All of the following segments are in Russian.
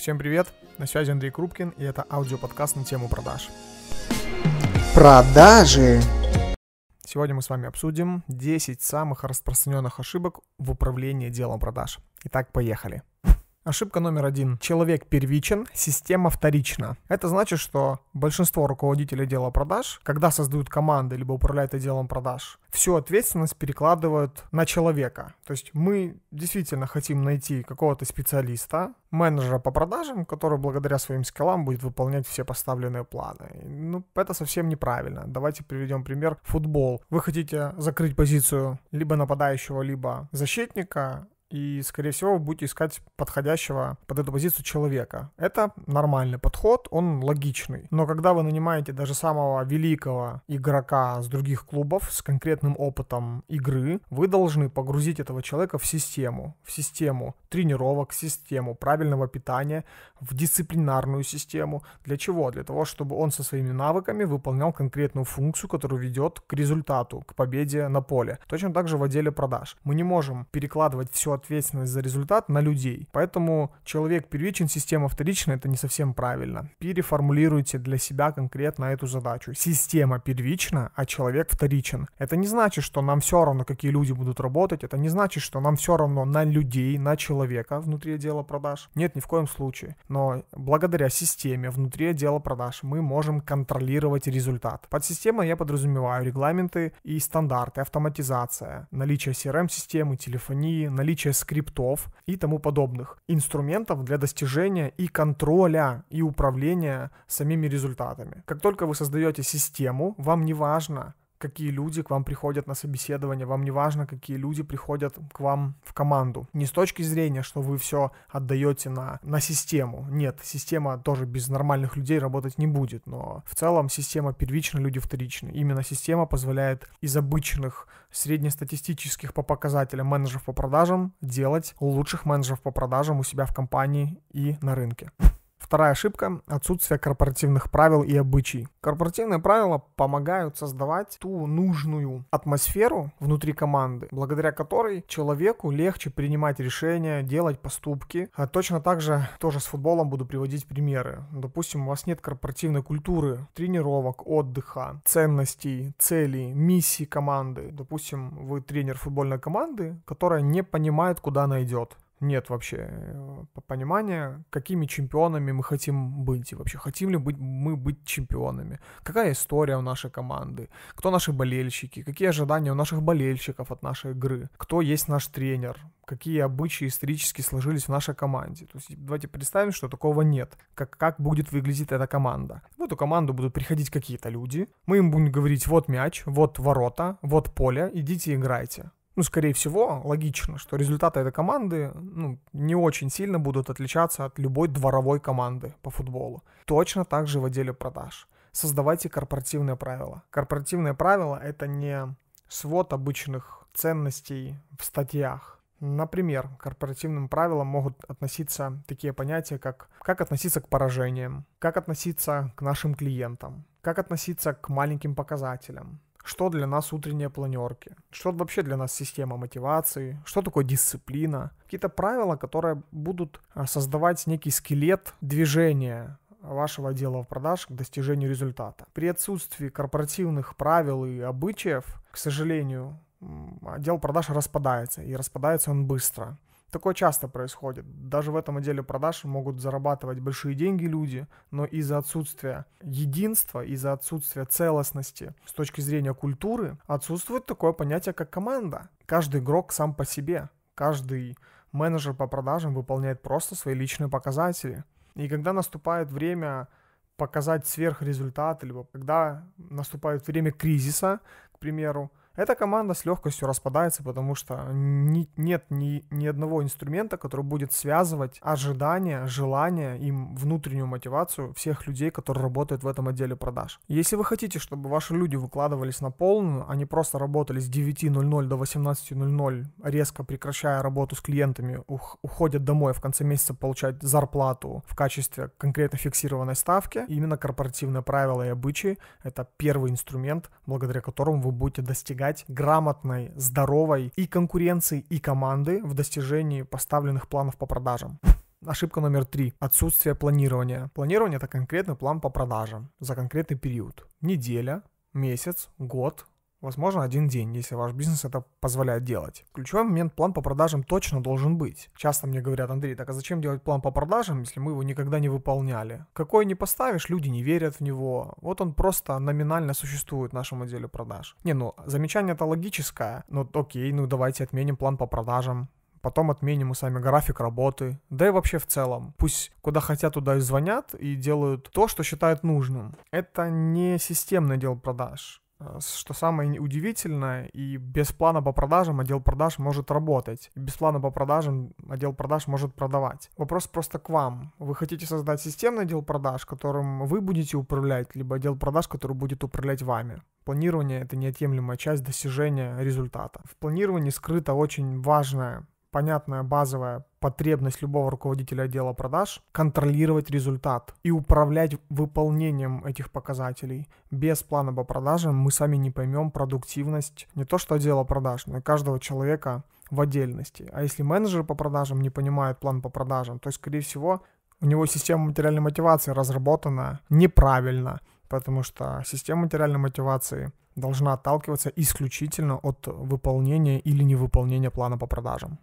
Всем привет, на связи Андрей Крупкин, и это аудиоподкаст на тему продаж. Продажи! Сегодня мы с вами обсудим 10 самых распространенных ошибок в управлении делом продаж. Итак, поехали. Ошибка номер один. Человек первичен, система вторична. Это значит, что большинство руководителей дела продаж, когда создают команды, либо управляют отделом продаж, всю ответственность перекладывают на человека. То есть мы действительно хотим найти какого-то специалиста, менеджера по продажам, который благодаря своим скиллам будет выполнять все поставленные планы. Ну, это совсем неправильно. Давайте приведем пример футбол. Вы хотите закрыть позицию либо нападающего, либо защитника, и, скорее всего, будете искать подходящего под эту позицию человека. Это нормальный подход, он логичный. Но когда вы нанимаете даже самого великого игрока с других клубов с конкретным опытом игры, вы должны погрузить этого человека в систему. В систему тренировок, систему правильного питания, в дисциплинарную систему. Для чего? Для того, чтобы он со своими навыками выполнял конкретную функцию, которая ведет к результату, к победе на поле. Точно так же в отделе продаж. Мы не можем перекладывать всю ответственность за результат на людей. Поэтому человек первичен, система вторична, это не совсем правильно. Переформулируйте для себя конкретно эту задачу. Система первична, а человек вторичен. Это не значит, что нам все равно, какие люди будут работать, это не значит, что нам все равно на людей, на человека, человека внутри отдела продаж? Нет, ни в коем случае. Но благодаря системе внутри отдела продаж мы можем контролировать результат. Под системой я подразумеваю регламенты и стандарты, автоматизация, наличие CRM-системы, телефонии, наличие скриптов и тому подобных инструментов для достижения и контроля и управления самими результатами. Как только вы создаете систему, вам не важно, какие люди к вам приходят на собеседование, вам не важно, какие люди приходят к вам в команду. Не с точки зрения, что вы все отдаете на, на систему. Нет, система тоже без нормальных людей работать не будет, но в целом система первична, люди вторичны. Именно система позволяет из обычных среднестатистических по показателям менеджеров по продажам делать лучших менеджеров по продажам у себя в компании и на рынке. Вторая ошибка – отсутствие корпоративных правил и обычай. Корпоративные правила помогают создавать ту нужную атмосферу внутри команды, благодаря которой человеку легче принимать решения, делать поступки. А точно так же тоже с футболом буду приводить примеры. Допустим, у вас нет корпоративной культуры, тренировок, отдыха, ценностей, целей, миссии команды. Допустим, вы тренер футбольной команды, которая не понимает, куда она идет нет вообще э, понимания, какими чемпионами мы хотим быть и вообще хотим ли быть, мы быть чемпионами, какая история у нашей команды, кто наши болельщики, какие ожидания у наших болельщиков от нашей игры, кто есть наш тренер, какие обычаи исторически сложились в нашей команде. То есть давайте представим, что такого нет. Как, как будет выглядеть эта команда? В эту команду будут приходить какие-то люди, мы им будем говорить, вот мяч, вот ворота, вот поле, идите играйте ну, скорее всего, логично, что результаты этой команды ну, не очень сильно будут отличаться от любой дворовой команды по футболу. Точно так же в отделе продаж. Создавайте корпоративные правила. Корпоративные правила — это не свод обычных ценностей в статьях. Например, к корпоративным правилам могут относиться такие понятия, как как относиться к поражениям, как относиться к нашим клиентам, как относиться к маленьким показателям, что для нас утренние планерки, что вообще для нас система мотивации, что такое дисциплина, какие-то правила, которые будут а, создавать некий скелет движения вашего отдела в продаж к достижению результата. При отсутствии корпоративных правил и обычаев, к сожалению, отдел продаж распадается, и распадается он быстро. Такое часто происходит. Даже в этом отделе продаж могут зарабатывать большие деньги люди, но из-за отсутствия единства, из-за отсутствия целостности с точки зрения культуры, отсутствует такое понятие, как команда. Каждый игрок сам по себе, каждый менеджер по продажам выполняет просто свои личные показатели. И когда наступает время показать сверхрезультат, либо когда наступает время кризиса, к примеру, эта команда с легкостью распадается, потому что ни, нет ни, ни одного инструмента, который будет связывать ожидания, желания, и внутреннюю мотивацию всех людей, которые работают в этом отделе продаж. Если вы хотите, чтобы ваши люди выкладывались на полную, а не просто работали с 9.00 до 18.00, резко прекращая работу с клиентами, уходят домой в конце месяца получать зарплату в качестве конкретно фиксированной ставки, именно корпоративные правила и обычаи – это первый инструмент, благодаря которому вы будете достигать достигать грамотной, здоровой и конкуренции, и команды в достижении поставленных планов по продажам. Ошибка номер три. Отсутствие планирования. Планирование – это конкретный план по продажам за конкретный период. Неделя, месяц, год, Возможно, один день, если ваш бизнес это позволяет делать. Ключевой момент план по продажам точно должен быть. Часто мне говорят, Андрей, так а зачем делать план по продажам, если мы его никогда не выполняли? Какой не поставишь, люди не верят в него. Вот он просто номинально существует в нашем отделе продаж. Не, ну, замечание это логическое. Ну, окей, ну давайте отменим план по продажам потом отменим и сами график работы, да и вообще в целом. Пусть куда хотят, туда и звонят, и делают то, что считают нужным. Это не системный дел продаж. А, что самое удивительное, и без плана по продажам отдел продаж может работать. И без плана по продажам отдел продаж может продавать. Вопрос просто к вам. Вы хотите создать системный отдел продаж, которым вы будете управлять, либо отдел продаж, который будет управлять вами. Планирование – это неотъемлемая часть достижения результата. В планировании скрыта очень важная понятная базовая потребность любого руководителя отдела продаж контролировать результат и управлять выполнением этих показателей. Без плана по продажам мы сами не поймем продуктивность не то что отдела продаж, но и каждого человека в отдельности. А если менеджер по продажам не понимает план по продажам, то, скорее всего, у него система материальной мотивации разработана неправильно, потому что система материальной мотивации должна отталкиваться исключительно от выполнения или невыполнения плана по продажам.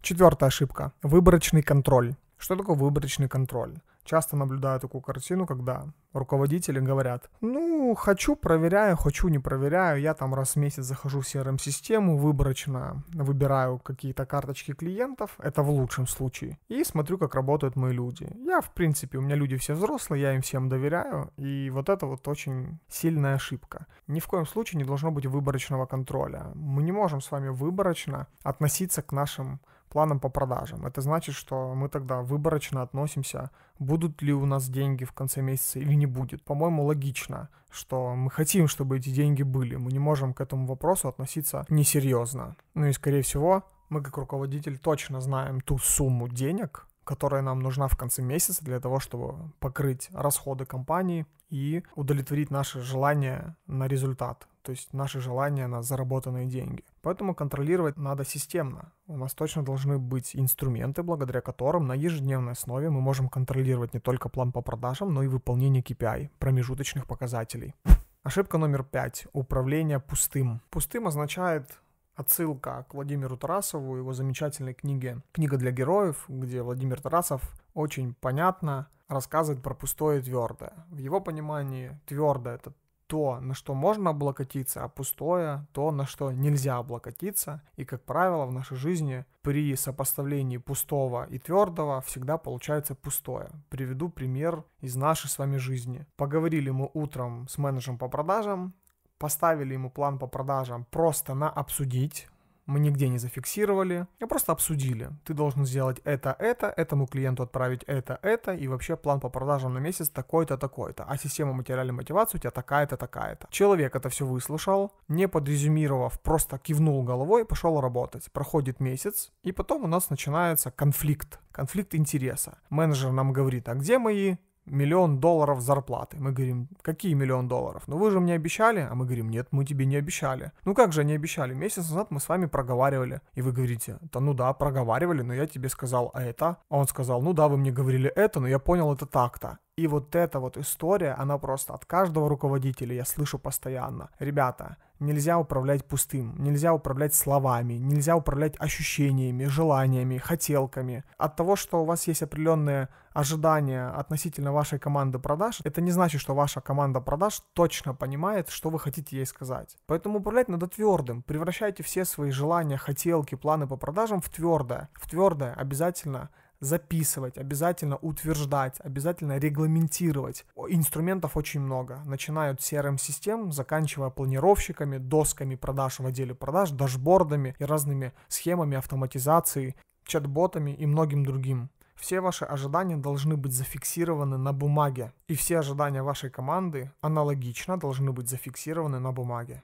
Четвертая ошибка. Выборочный контроль. Что такое выборочный контроль? часто наблюдаю такую картину, когда руководители говорят, ну, хочу, проверяю, хочу, не проверяю, я там раз в месяц захожу в CRM-систему, выборочно выбираю какие-то карточки клиентов, это в лучшем случае, и смотрю, как работают мои люди. Я, в принципе, у меня люди все взрослые, я им всем доверяю, и вот это вот очень сильная ошибка. Ни в коем случае не должно быть выборочного контроля. Мы не можем с вами выборочно относиться к нашим планом по продажам. Это значит, что мы тогда выборочно относимся, будут ли у нас деньги в конце месяца или не будет. По-моему, логично, что мы хотим, чтобы эти деньги были. Мы не можем к этому вопросу относиться несерьезно. Ну и, скорее всего, мы как руководитель точно знаем ту сумму денег, которая нам нужна в конце месяца для того, чтобы покрыть расходы компании и удовлетворить наше желание на результат то есть наши желания на заработанные деньги. Поэтому контролировать надо системно. У нас точно должны быть инструменты, благодаря которым на ежедневной основе мы можем контролировать не только план по продажам, но и выполнение KPI, промежуточных показателей. Ошибка номер пять. Управление пустым. Пустым означает отсылка к Владимиру Тарасову, его замечательной книге «Книга для героев», где Владимир Тарасов очень понятно рассказывает про пустое и твердое. В его понимании твердое — это то, на что можно облокотиться, а пустое то, на что нельзя облокотиться. И, как правило, в нашей жизни при сопоставлении пустого и твердого всегда получается пустое. Приведу пример из нашей с вами жизни. Поговорили мы утром с менеджером по продажам, поставили ему план по продажам просто на обсудить, мы нигде не зафиксировали, а просто обсудили. Ты должен сделать это, это, этому клиенту отправить это, это, и вообще план по продажам на месяц такой-то, такой-то, а система материальной мотивации у тебя такая-то, такая-то. Человек это все выслушал, не подрезюмировав, просто кивнул головой и пошел работать. Проходит месяц, и потом у нас начинается конфликт, конфликт интереса. Менеджер нам говорит, а где мои миллион долларов зарплаты. Мы говорим, какие миллион долларов? Ну вы же мне обещали. А мы говорим, нет, мы тебе не обещали. Ну как же не обещали? Месяц назад мы с вами проговаривали. И вы говорите, да ну да, проговаривали, но я тебе сказал а это. А он сказал, ну да, вы мне говорили это, но я понял это так-то. И вот эта вот история, она просто от каждого руководителя я слышу постоянно. Ребята, нельзя управлять пустым, нельзя управлять словами, нельзя управлять ощущениями, желаниями, хотелками. От того, что у вас есть определенные ожидания относительно вашей команды продаж, это не значит, что ваша команда продаж точно понимает, что вы хотите ей сказать. Поэтому управлять надо твердым. Превращайте все свои желания, хотелки, планы по продажам в твердое. В твердое обязательно записывать, обязательно утверждать, обязательно регламентировать. Инструментов очень много. Начиная от CRM-систем, заканчивая планировщиками, досками продаж в отделе продаж, дашбордами и разными схемами автоматизации, чат-ботами и многим другим. Все ваши ожидания должны быть зафиксированы на бумаге, и все ожидания вашей команды аналогично должны быть зафиксированы на бумаге.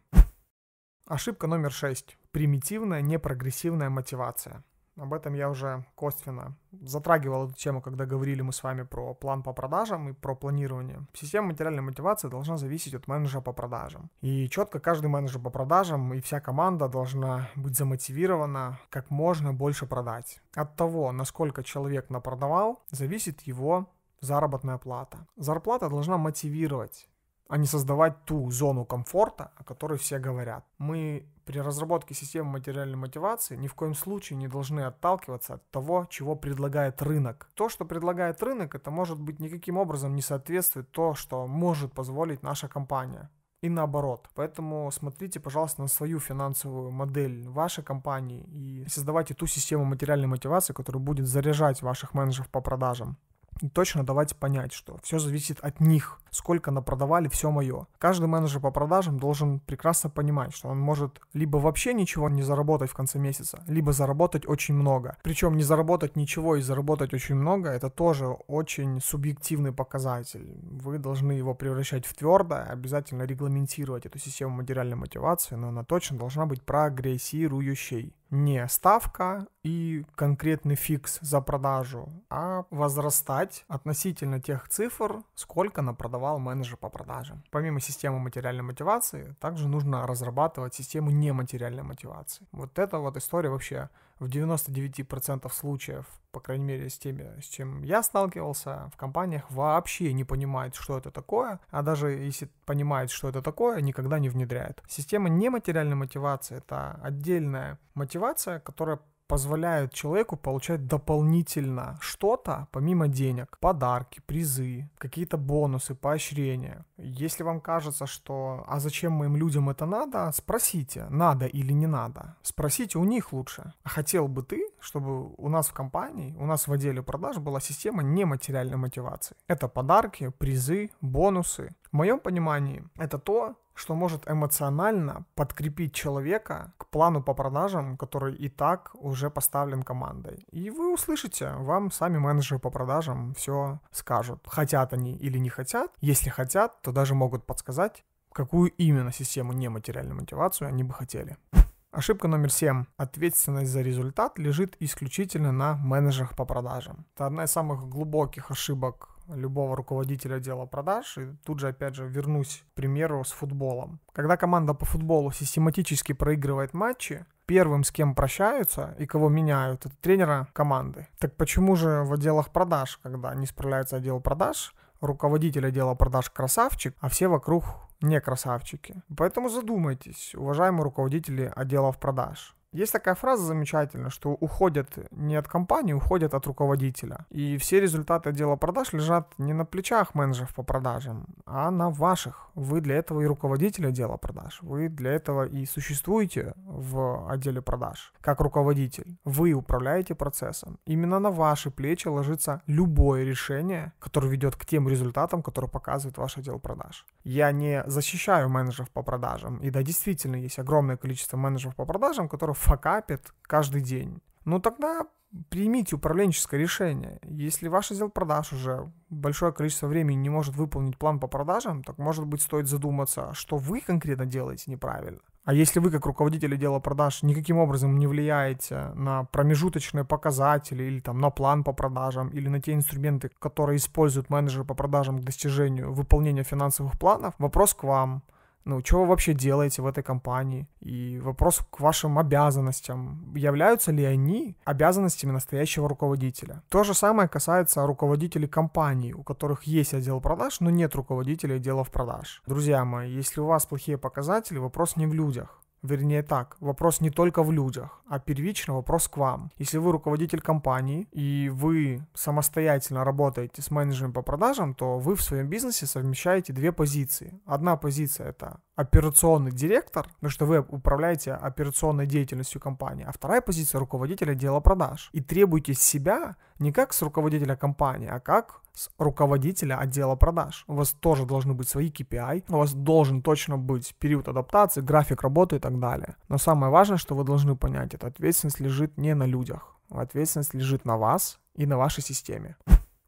Ошибка номер шесть: Примитивная непрогрессивная мотивация. Об этом я уже косвенно затрагивал эту тему, когда говорили мы с вами про план по продажам и про планирование. Система материальной мотивации должна зависеть от менеджера по продажам. И четко каждый менеджер по продажам и вся команда должна быть замотивирована как можно больше продать. От того, насколько человек напродавал, зависит его заработная плата. Зарплата должна мотивировать а не создавать ту зону комфорта, о которой все говорят. Мы при разработке системы материальной мотивации ни в коем случае не должны отталкиваться от того, чего предлагает рынок. То, что предлагает рынок, это может быть никаким образом не соответствует то, что может позволить наша компания и наоборот. Поэтому смотрите, пожалуйста, на свою финансовую модель вашей компании и создавайте ту систему материальной мотивации, которая будет заряжать ваших менеджеров по продажам точно давать понять, что все зависит от них, сколько напродавали, все мое. Каждый менеджер по продажам должен прекрасно понимать, что он может либо вообще ничего не заработать в конце месяца, либо заработать очень много. Причем не заработать ничего и заработать очень много, это тоже очень субъективный показатель. Вы должны его превращать в твердое, обязательно регламентировать эту систему материальной мотивации, но она точно должна быть прогрессирующей не ставка и конкретный фикс за продажу, а возрастать относительно тех цифр, сколько напродавал менеджер по продажам. Помимо системы материальной мотивации, также нужно разрабатывать систему нематериальной мотивации. Вот эта вот история вообще в 99% случаев, по крайней мере, с теми, с чем я сталкивался, в компаниях вообще не понимают, что это такое, а даже если понимают, что это такое, никогда не внедряют. Система нематериальной мотивации — это отдельная мотивация, которая позволяют человеку получать дополнительно что-то помимо денег. Подарки, призы, какие-то бонусы, поощрения. Если вам кажется, что «а зачем моим людям это надо?», спросите, надо или не надо. Спросите у них лучше. «А хотел бы ты, чтобы у нас в компании, у нас в отделе продаж была система нематериальной мотивации. Это подарки, призы, бонусы. В моем понимании это то, что может эмоционально подкрепить человека к плану по продажам, который и так уже поставлен командой. И вы услышите, вам сами менеджеры по продажам все скажут, хотят они или не хотят. Если хотят, то даже могут подсказать, какую именно систему нематериальной мотивации они бы хотели. Ошибка номер семь. Ответственность за результат лежит исключительно на менеджерах по продажам. Это одна из самых глубоких ошибок любого руководителя отдела продаж. И тут же, опять же, вернусь к примеру с футболом. Когда команда по футболу систематически проигрывает матчи, первым, с кем прощаются и кого меняют, это тренера команды. Так почему же в отделах продаж, когда не справляется отдел продаж, руководитель отдела продаж красавчик, а все вокруг не красавчики. Поэтому задумайтесь, уважаемые руководители отделов продаж. Есть такая фраза замечательная, что уходят не от компании, уходят от руководителя. И все результаты дела продаж лежат не на плечах менеджеров по продажам, а на ваших. Вы для этого и руководитель отдела продаж. Вы для этого и существуете в отделе продаж как руководитель. Вы управляете процессом. Именно на ваши плечи ложится любое решение, которое ведет к тем результатам, которые показывает ваш отдел продаж. Я не защищаю менеджеров по продажам. И да, действительно, есть огромное количество менеджеров по продажам, которые факапит каждый день, ну тогда примите управленческое решение. Если ваш отдел продаж уже большое количество времени не может выполнить план по продажам, так может быть стоит задуматься, что вы конкретно делаете неправильно. А если вы как руководитель отдела продаж никаким образом не влияете на промежуточные показатели или там на план по продажам или на те инструменты, которые используют менеджеры по продажам к достижению выполнения финансовых планов, вопрос к вам – ну, что вы вообще делаете в этой компании, и вопрос к вашим обязанностям. Являются ли они обязанностями настоящего руководителя? То же самое касается руководителей компаний, у которых есть отдел продаж, но нет руководителя отделов продаж. Друзья мои, если у вас плохие показатели, вопрос не в людях. Вернее так, вопрос не только в людях, а первичный вопрос к вам. Если вы руководитель компании и вы самостоятельно работаете с менеджером по продажам, то вы в своем бизнесе совмещаете две позиции. Одна позиция это операционный директор, потому что вы управляете операционной деятельностью компании, а вторая позиция руководителя дела продаж. И требуйте себя не как с руководителя компании, а как с руководителя отдела продаж. У вас тоже должны быть свои KPI, у вас должен точно быть период адаптации, график работы и так далее. Но самое важное, что вы должны понять, это ответственность лежит не на людях, а ответственность лежит на вас и на вашей системе.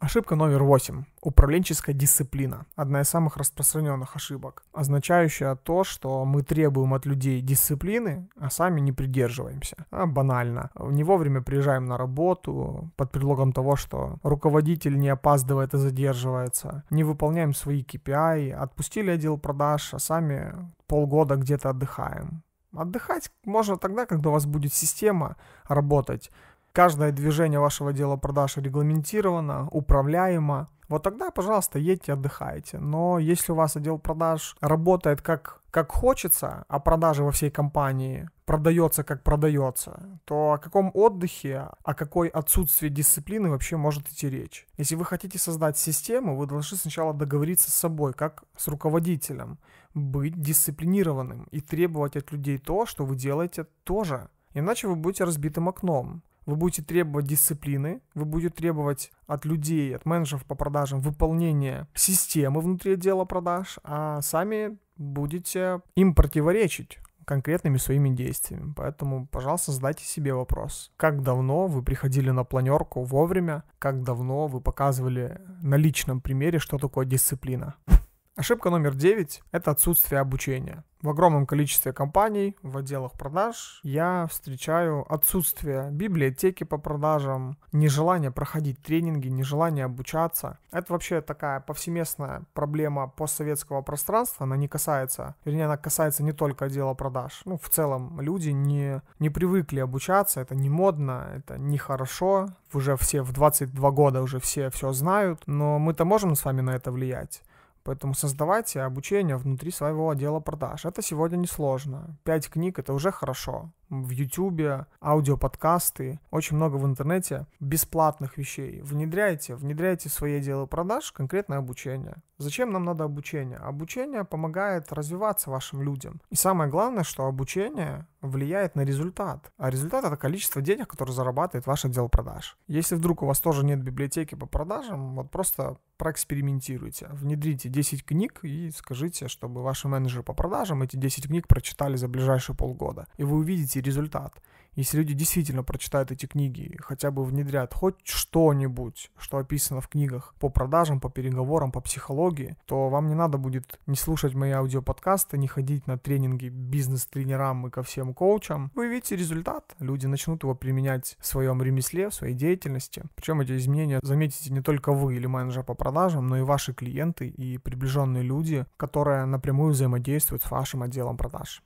Ошибка номер восемь. Управленческая дисциплина. Одна из самых распространенных ошибок, означающая то, что мы требуем от людей дисциплины, а сами не придерживаемся. А банально. Не вовремя приезжаем на работу под предлогом того, что руководитель не опаздывает и задерживается. Не выполняем свои KPI, отпустили отдел продаж, а сами полгода где-то отдыхаем. Отдыхать можно тогда, когда у вас будет система работать каждое движение вашего дела продаж регламентировано, управляемо, вот тогда, пожалуйста, едьте, отдыхайте. Но если у вас отдел продаж работает как, как хочется, а продажи во всей компании продается как продается, то о каком отдыхе, о какой отсутствии дисциплины вообще может идти речь? Если вы хотите создать систему, вы должны сначала договориться с собой, как с руководителем, быть дисциплинированным и требовать от людей то, что вы делаете тоже. Иначе вы будете разбитым окном вы будете требовать дисциплины, вы будете требовать от людей, от менеджеров по продажам выполнения системы внутри отдела продаж, а сами будете им противоречить конкретными своими действиями. Поэтому, пожалуйста, задайте себе вопрос. Как давно вы приходили на планерку вовремя? Как давно вы показывали на личном примере, что такое дисциплина? Ошибка номер 9 – это отсутствие обучения. В огромном количестве компаний в отделах продаж я встречаю отсутствие библиотеки по продажам, нежелание проходить тренинги, нежелание обучаться. Это вообще такая повсеместная проблема постсоветского пространства, она не касается, вернее, она касается не только отдела продаж. Ну, в целом, люди не, не привыкли обучаться, это не модно, это нехорошо, уже все в 22 года уже все все знают, но мы-то можем с вами на это влиять. Поэтому создавайте обучение внутри своего отдела продаж. Это сегодня несложно. Пять книг – это уже хорошо в Ютубе, аудиоподкасты, очень много в интернете бесплатных вещей. Внедряйте, внедряйте в свое дело продаж конкретное обучение. Зачем нам надо обучение? Обучение помогает развиваться вашим людям. И самое главное, что обучение влияет на результат. А результат — это количество денег, которые зарабатывает ваш отдел продаж. Если вдруг у вас тоже нет библиотеки по продажам, вот просто проэкспериментируйте. Внедрите 10 книг и скажите, чтобы ваши менеджеры по продажам эти 10 книг прочитали за ближайшие полгода. И вы увидите результат. Если люди действительно прочитают эти книги, хотя бы внедрят хоть что-нибудь, что описано в книгах по продажам, по переговорам, по психологии, то вам не надо будет не слушать мои аудиоподкасты, не ходить на тренинги бизнес-тренерам и ко всем коучам. Вы видите результат. Люди начнут его применять в своем ремесле, в своей деятельности. Причем эти изменения заметите не только вы или менеджер по продажам, но и ваши клиенты и приближенные люди, которые напрямую взаимодействуют с вашим отделом продаж.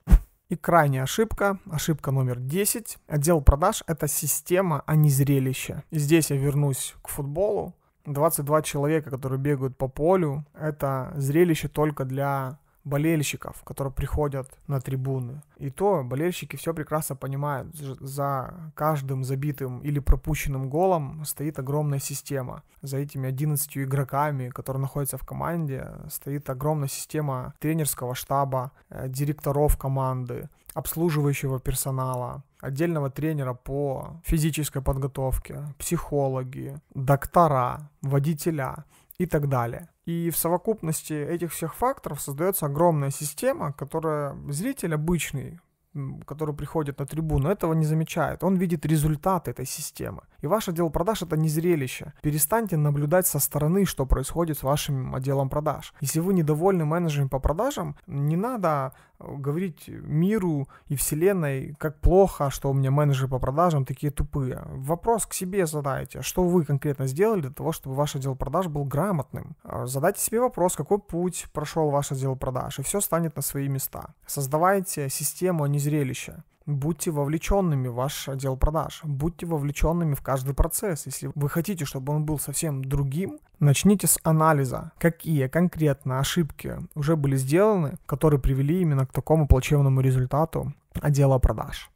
И крайняя ошибка, ошибка номер 10. Отдел продаж – это система, а не зрелище. И здесь я вернусь к футболу. 22 человека, которые бегают по полю, это зрелище только для болельщиков, которые приходят на трибуны. И то болельщики все прекрасно понимают. За каждым забитым или пропущенным голом стоит огромная система. За этими 11 игроками, которые находятся в команде, стоит огромная система тренерского штаба, э, директоров команды, обслуживающего персонала, отдельного тренера по физической подготовке, психологи, доктора, водителя и так далее. И в совокупности этих всех факторов создается огромная система, которая зритель обычный, который приходит на трибуну, этого не замечает. Он видит результаты этой системы. И ваш отдел продаж это не зрелище. Перестаньте наблюдать со стороны, что происходит с вашим отделом продаж. Если вы недовольны менеджерами по продажам, не надо э, говорить миру и вселенной, как плохо, что у меня менеджеры по продажам такие тупые. Вопрос к себе задайте, что вы конкретно сделали для того, чтобы ваш отдел продаж был грамотным. Э, задайте себе вопрос, какой путь прошел ваш отдел продаж, и все станет на свои места. Создавайте систему, а не зрелище. Будьте вовлеченными в ваш отдел продаж, будьте вовлеченными в каждый процесс. Если вы хотите, чтобы он был совсем другим, начните с анализа, какие конкретно ошибки уже были сделаны, которые привели именно к такому плачевному результату отдела продаж.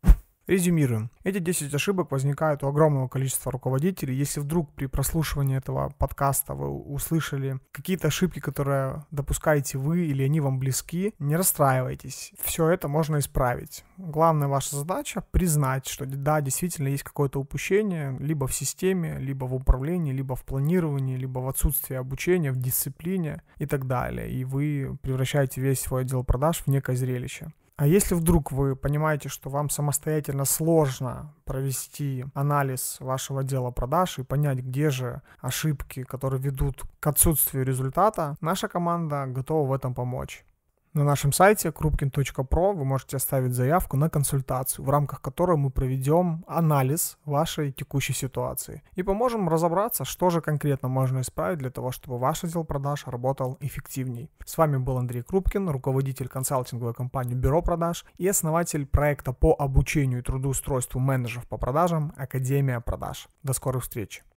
Резюмируем. Эти 10 ошибок возникают у огромного количества руководителей. Если вдруг при прослушивании этого подкаста вы услышали какие-то ошибки, которые допускаете вы или они вам близки, не расстраивайтесь. Все это можно исправить. Главная ваша задача — признать, что да, действительно есть какое-то упущение либо в системе, либо в управлении, либо в планировании, либо в отсутствии обучения, в дисциплине и так далее. И вы превращаете весь свой отдел продаж в некое зрелище. А если вдруг вы понимаете, что вам самостоятельно сложно провести анализ вашего дела продаж и понять, где же ошибки, которые ведут к отсутствию результата, наша команда готова в этом помочь. На нашем сайте krupkin.pro вы можете оставить заявку на консультацию, в рамках которой мы проведем анализ вашей текущей ситуации и поможем разобраться, что же конкретно можно исправить для того, чтобы ваш отдел продаж работал эффективней. С вами был Андрей Крупкин, руководитель консалтинговой компании «Бюро продаж» и основатель проекта по обучению и трудоустройству менеджеров по продажам «Академия продаж». До скорых встреч!